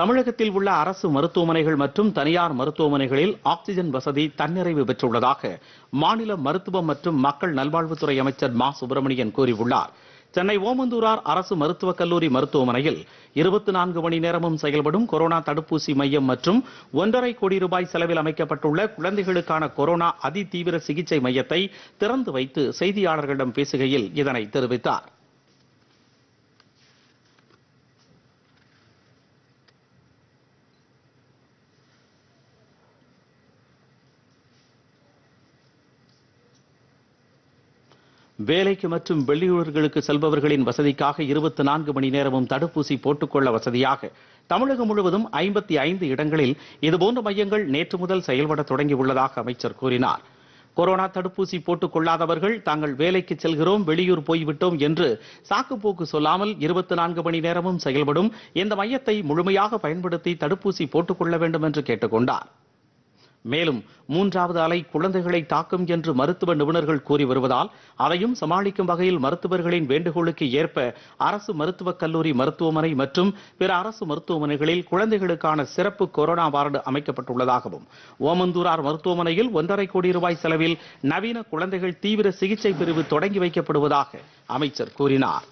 தமிழகத்தில் உள்ள அரசு மருத்துவமனைகள் மற்றும் தனியார் மருத்துவமனைகளில் ஆக்சிஜன் வசதி தன்னிறைவு பெற்றுள்ளதாக மாநில மருத்துவம் மற்றும் மக்கள் நல்வாழ்வுத்துறை அமைச்சர் மா சுப்பிரமணியன் கூறியுள்ளார் சென்னை ஓமந்தூரார் அரசு மருத்துவக் கல்லூரி மருத்துவமனையில் இருபத்தி நான்கு மணி நேரமும் செயல்படும் கொரோனா தடுப்பூசி மையம் மற்றும் ஒன்றரை கோடி ரூபாய் செலவில் அமைக்கப்பட்டுள்ள குழந்தைகளுக்கான கொரோனா அதிதீவிர சிகிச்சை மையத்தை திறந்து வைத்து செய்தியாளர்களிடம் பேசுகையில் இதனை தெரிவித்தார் வேலைக்கு மற்றும் வெளியூர்களுக்கு செல்பவர்களின் வசதிக்காக இருபத்தி நான்கு மணி நேரமும் தடுப்பூசி போட்டுக்கொள்ள வசதியாக தமிழகம் முழுவதும் ஐம்பத்தி ஐந்து இடங்களில் இதுபோன்ற மையங்கள் நேற்று முதல் செயல்பட தொடங்கியுள்ளதாக அமைச்சர் கூறினார் கொரோனா தடுப்பூசி போட்டுக் கொள்ளாதவர்கள் தாங்கள் வேலைக்கு செல்கிறோம் வெளியூர் போய்விட்டோம் என்று சாக்குப்போக்கு சொல்லாமல் இருபத்தி நான்கு மணி நேரமும் செயல்படும் இந்த மையத்தை முழுமையாக பயன்படுத்தி தடுப்பூசி போட்டுக்கொள்ள வேண்டும் என்று கேட்டுக்கொண்டார் மேலும் மூன்றாவது அலை குழந்தைகளை தாக்கும் என்று மருத்துவ நிபுணர்கள் கூறி வருவதால் அதையும் சமாளிக்கும் வகையில் மருத்துவர்களின் வேண்டுகோளுக்கு ஏற்ப அரசு மருத்துவக் கல்லூரி மருத்துவமனை மற்றும் பிற அரசு மருத்துவமனைகளில் குழந்தைகளுக்கான சிறப்பு கொரோனா வார்டு அமைக்கப்பட்டுள்ளதாகவும் ஓமந்தூரார் மருத்துவமனையில் ஒன்றரை கோடி ரூபாய் செலவில் நவீன குழந்தைகள் தீவிர சிகிச்சை பிரிவு தொடங்கி வைக்கப்படுவதாக அமைச்சர் கூறினார்